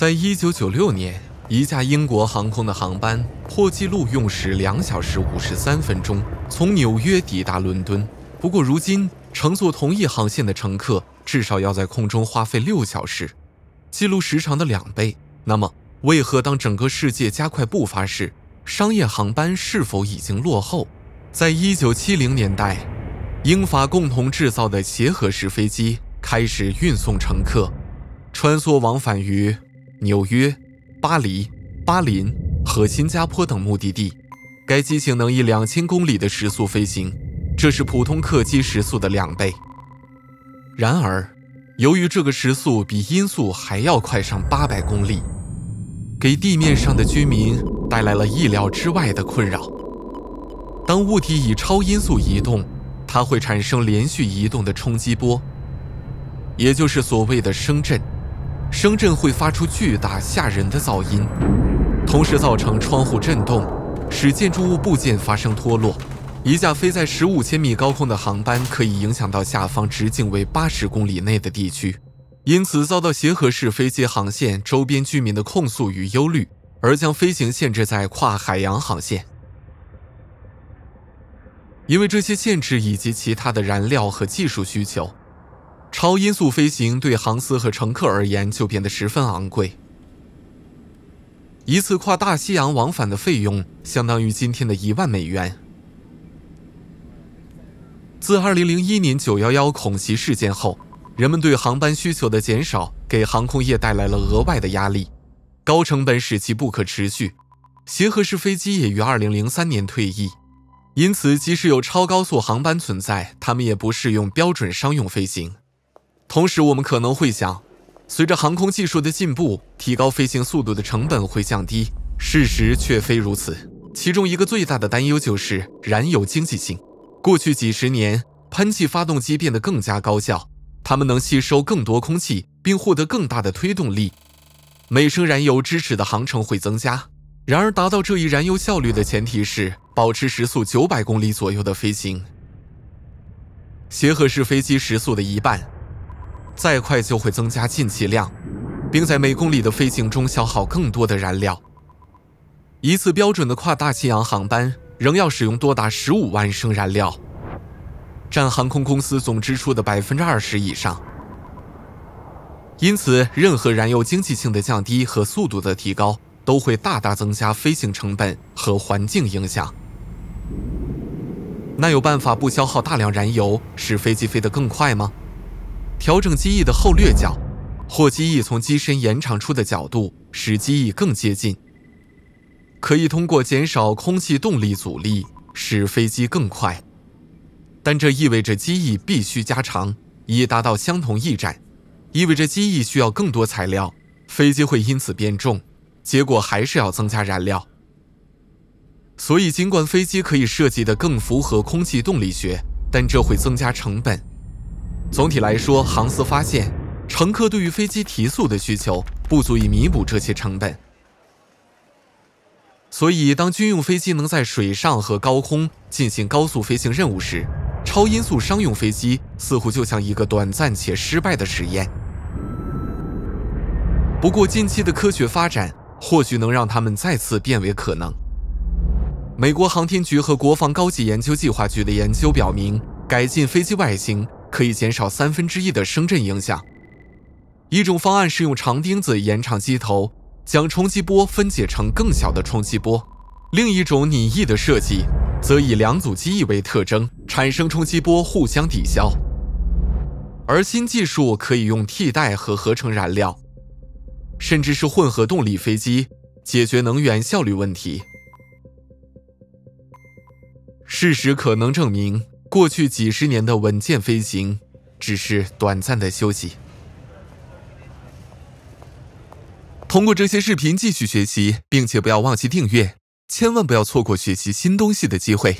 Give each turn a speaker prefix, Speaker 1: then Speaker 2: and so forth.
Speaker 1: 在一九九六年，一架英国航空的航班破纪录用时两小时五十三分钟，从纽约抵达伦敦。不过，如今乘坐同一航线的乘客至少要在空中花费六小时，记录时长的两倍。那么，为何当整个世界加快步伐时，商业航班是否已经落后？在一九七零年代，英法共同制造的协和式飞机开始运送乘客，穿梭往返于。纽约、巴黎、巴林和新加坡等目的地，该机型能以两千公里的时速飞行，这是普通客机时速的两倍。然而，由于这个时速比音速还要快上八百公里，给地面上的居民带来了意料之外的困扰。当物体以超音速移动，它会产生连续移动的冲击波，也就是所谓的声震。声震会发出巨大、吓人的噪音，同时造成窗户震动，使建筑物部件发生脱落。一架飞在十五千米高空的航班，可以影响到下方直径为八十公里内的地区，因此遭到协和式飞机航线周边居民的控诉与忧虑，而将飞行限制在跨海洋航线，因为这些限制以及其他的燃料和技术需求。超音速飞行对航司和乘客而言就变得十分昂贵。一次跨大西洋往返的费用相当于今天的一万美元。自2001年911恐袭事件后，人们对航班需求的减少给航空业带来了额外的压力，高成本使其不可持续。协和式飞机也于2003年退役，因此即使有超高速航班存在，他们也不适用标准商用飞行。同时，我们可能会想，随着航空技术的进步，提高飞行速度的成本会降低。事实却非如此。其中一个最大的担忧就是燃油经济性。过去几十年，喷气发动机变得更加高效，它们能吸收更多空气，并获得更大的推动力，每升燃油支持的航程会增加。然而，达到这一燃油效率的前提是保持时速九百公里左右的飞行，协和式飞机时速的一半。再快就会增加进气量，并在每公里的飞行中消耗更多的燃料。一次标准的跨大西洋航班仍要使用多达十五万升燃料，占航空公司总支出的百分之二十以上。因此，任何燃油经济性的降低和速度的提高都会大大增加飞行成本和环境影响。那有办法不消耗大量燃油，使飞机飞得更快吗？调整机翼的后掠角，或机翼从机身延长出的角度，使机翼更接近，可以通过减少空气动力阻力，使飞机更快。但这意味着机翼必须加长，以达到相同翼展，意味着机翼需要更多材料，飞机会因此变重，结果还是要增加燃料。所以，尽管飞机可以设计的更符合空气动力学，但这会增加成本。总体来说，航司发现，乘客对于飞机提速的需求不足以弥补这些成本。所以，当军用飞机能在水上和高空进行高速飞行任务时，超音速商用飞机似乎就像一个短暂且失败的实验。不过，近期的科学发展或许能让他们再次变为可能。美国航天局和国防高级研究计划局的研究表明，改进飞机外形。可以减少三分之一的声震影响。一种方案是用长钉子延长机头，将冲击波分解成更小的冲击波；另一种拟翼的设计，则以两组机翼为特征，产生冲击波互相抵消。而新技术可以用替代和合成燃料，甚至是混合动力飞机，解决能源效率问题。事实可能证明。过去几十年的稳健飞行，只是短暂的休息。通过这些视频继续学习，并且不要忘记订阅，千万不要错过学习新东西的机会。